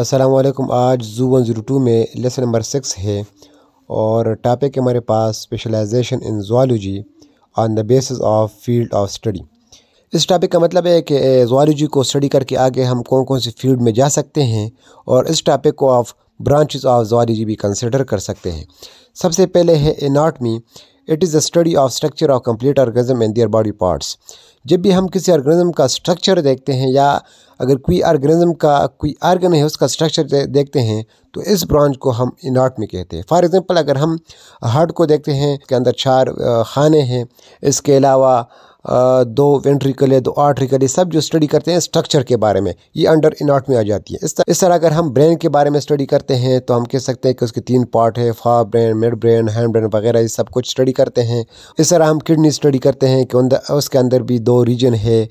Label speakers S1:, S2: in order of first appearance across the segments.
S1: असलम आज zoo one zero two में lesson number six है और टॉपिक हमारे पास specialisation in zoology on the basis of field of study इस टॉपिक का मतलब है कि जोलॉजी को स्टडी करके आगे हम कौन कौन सी फील्ड में जा सकते हैं और इस टॉपिक को ऑफ ब्रांचेस ऑफ जोलॉजी भी कंसिडर कर सकते हैं सबसे पहले है anatomy it is the study of structure of complete organism and their body parts जब भी हम किसी ऑर्गेनिज्म का स्ट्रक्चर देखते हैं या अगर कोई ऑर्गेनिज्म का कोई आर्गन है उसका स्ट्रक्चर देखते हैं तो इस ब्रांच को हम इनाटमी कहते हैं फॉर एग्ज़ाम्पल अगर हम हार्ट को देखते हैं के अंदर चार खाने हैं इसके अलावा दो वेंट्रिकल है दो आर्ट्रिकल है सब जो स्टडी करते हैं स्ट्रक्चर के बारे में ये अंडर इनाट में आ जाती है इस तरह इस तरह अगर हम ब्रेन के बारे में स्टडी करते हैं तो हम कह सकते हैं कि उसके तीन पार्ट है forebrain midbrain hindbrain वगैरह ये सब कुछ स्टडी करते हैं इस तरह हम किडनी स्टडी करते हैं कि अंदर उसके अंदर भी दो रीजन है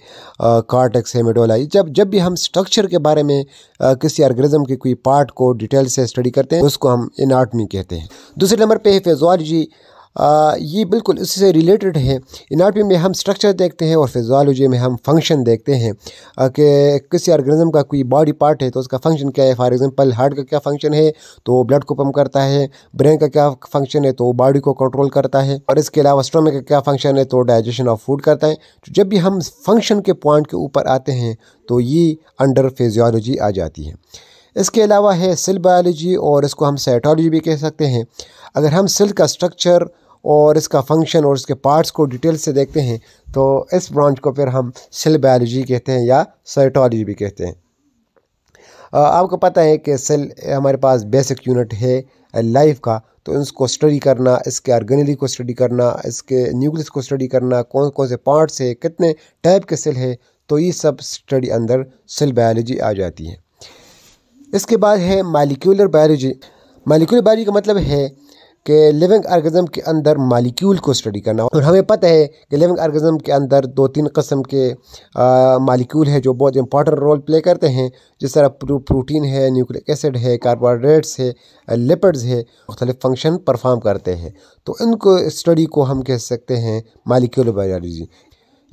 S1: कार्टक्स है मेडोला जब जब भी हम स्ट्रक्चर के बारे में आ, किसी ऑर्गेनिज्म के कोई पार्ट को डिटेल से स्टडी करते हैं उसको हम इनाटमी कहते हैं दूसरे नंबर पर है फेजोलॉजी ये बिल्कुल इससे रिलेटेड है इनाटमी में हम स्ट्रक्चर देखते हैं और फिजोलॉजी में हम फंक्शन देखते हैं कि किसी ऑर्गेनिज्म का कोई बॉडी पार्ट है तो उसका फंक्शन क्या है फॉर एग्जांपल हार्ट का क्या फंक्शन है तो ब्लड को पम्प करता है ब्रेन का क्या फंक्शन है तो बॉडी को कंट्रोल करता है और इसके अलावा स्टोमिक का क्या फंक्शन है तो डाइजेशन ऑफ फूड करता है तो जब भी हम फंक्शन के पॉइंट के ऊपर आते हैं तो ये अंडर फिजियोलॉजी आ जाती है इसके अलावा है सेल बायोलॉजी और इसको हम साइटोलॉजी भी कह सकते हैं अगर हम सेल का स्ट्रक्चर और इसका फंक्शन और इसके पार्ट्स को डिटेल से देखते हैं तो इस ब्रांच को फिर हम सेल बायोलॉजी कहते हैं या साइटोलॉजी भी कहते हैं आपको पता है कि सेल हमारे पास बेसिक यूनिट है लाइफ का तो इसको स्टडी करना इसके ऑर्गेनली को स्टडी करना इसके न्यूक्लियस को स्टडी करना कौन कौन से पार्ट्स है कितने टाइप के सेल है तो ये सब स्टडी अंदर सेल बायोलॉजी आ जाती है इसके बाद है मालिक्यूलर बायोलॉजी मालिक्यूलर बायोलॉजी का मतलब है कि लिविंग ऑर्गेज़म के अंदर मालिक्यूल को स्टडी करना और हमें पता है कि लिविंग आर्गज़म के अंदर दो तीन कस्म के मालिक्यूल है जो बहुत इंपॉर्टेंट रोल प्ले करते हैं जिस तरह प्रोटीन है न्यूक्लिक एसिड है कार्बोहाइड्रेट्स है लिपड्स है मुख्तलिफ फंक्शन परफॉर्म करते हैं तो इनको स्टडी को हम कह सकते हैं मालिक्यूल बायोलॉजी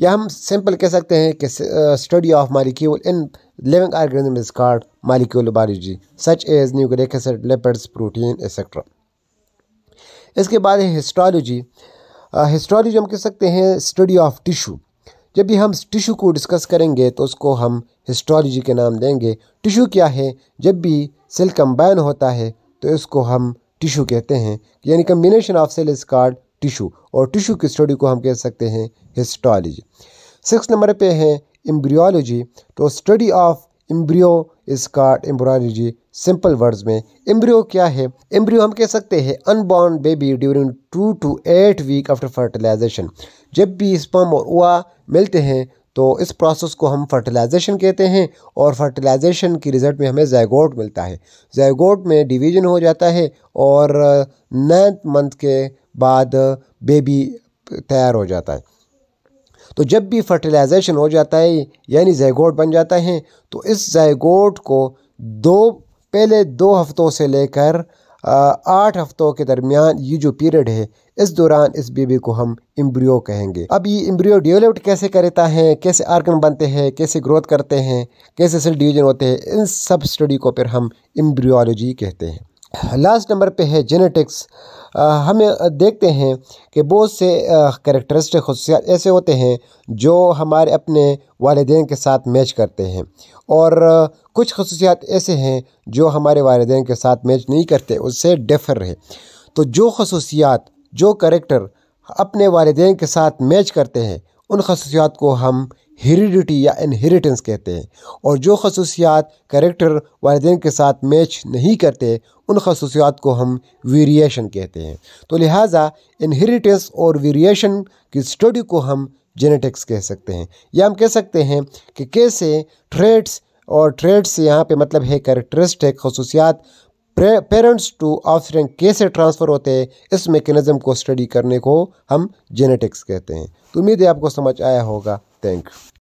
S1: या हम सिंपल कह सकते हैं कि study of molecule in living organism is called molecular biology such as nucleic acid protein protein इसके बाद है हिस्ट्रॉलोजी हिस्ट्रोलॉजी uh, हम कह सकते हैं स्टडी ऑफ टिशू जब भी हम टिशू को डिस्कस करेंगे तो उसको हम हिस्टोलॉजी के नाम देंगे टिशू क्या है जब भी सेल कम्बाइन होता है तो इसको हम टिशू कहते हैं यानी combination of cell is called tissue और टिशू की स्टडी को हम कह सकते हैं हिस्ट्रॉलोजी सिक्स नंबर पे है एम्ब्रियोलॉजी तो study of embryo is called embryology simple words में एम्ब्रियो क्या है एम्ब्रियो हम कह सकते हैं unborn baby during two to eight week after fertilisation जब भी स्पम और उआ मिलते हैं तो इस प्रोसेस को हम फर्टिलाइजेशन कहते हैं और फर्टिलाइजेशन की रिज़ल्ट में हमें जैगोट मिलता है जैगोट में डिवीजन हो जाता है और नाइन्थ मंथ के बाद बेबी तैयार हो जाता है तो जब भी फर्टिलाइजेशन हो जाता है यानी जयगोट बन जाता है तो इस जयगोट को दो पहले दो हफ्तों से लेकर आठ हफ्तों के दरमियान ये जो पीरियड है इस दौरान इस बेबी को हम इम्ब्रियो कहेंगे अब ये इम्ब्रियो डेवलप्ड कैसे करता है कैसे आर्गन बनते हैं कैसे ग्रोथ करते हैं कैसे सेल डिवीजन होते हैं इन सब स्टडी को फिर हम इम्ब्रियोलॉजी कहते हैं लास्ट नंबर पे है जेनेटिक्स हम देखते हैं कि बहुत से करेक्टरिस्टिक खसूसियात ऐसे होते हैं जो हमारे अपने वालदेन के साथ मैच करते हैं और कुछ खसूसियात ऐसे हैं जो हमारे वालदेन के साथ मैच नहीं करते उससे डिफर है तो जो खसूसियात जो करेक्टर अपने वालदेन के साथ मैच करते हैं उन खसूसियात को हम हेरिडिटी या इनहेरिटेंस कहते हैं और जो खसूसियात करेक्टर वालदेन के साथ मैच नहीं करते उन खसूसियात को हम वेरिएशन कहते हैं तो लिहाजा इनहेरिटेंस और वेरिएशन की स्टडी को हम जेनेटिक्स कह सकते हैं या हम कह सकते हैं कि कैसे ट्रेड्स और ट्रेड्स यहाँ पे मतलब है करेक्टरिस्टिक खसूसियात पेरेंट्स टू ऑफस्प्रिंग कैसे ट्रांसफ़र होते हैं इस मेकनिज़म को स्टडी करने को हम जेनेटिक्स कहते हैं तो उम्मीद है आपको समझ आया होगा Thank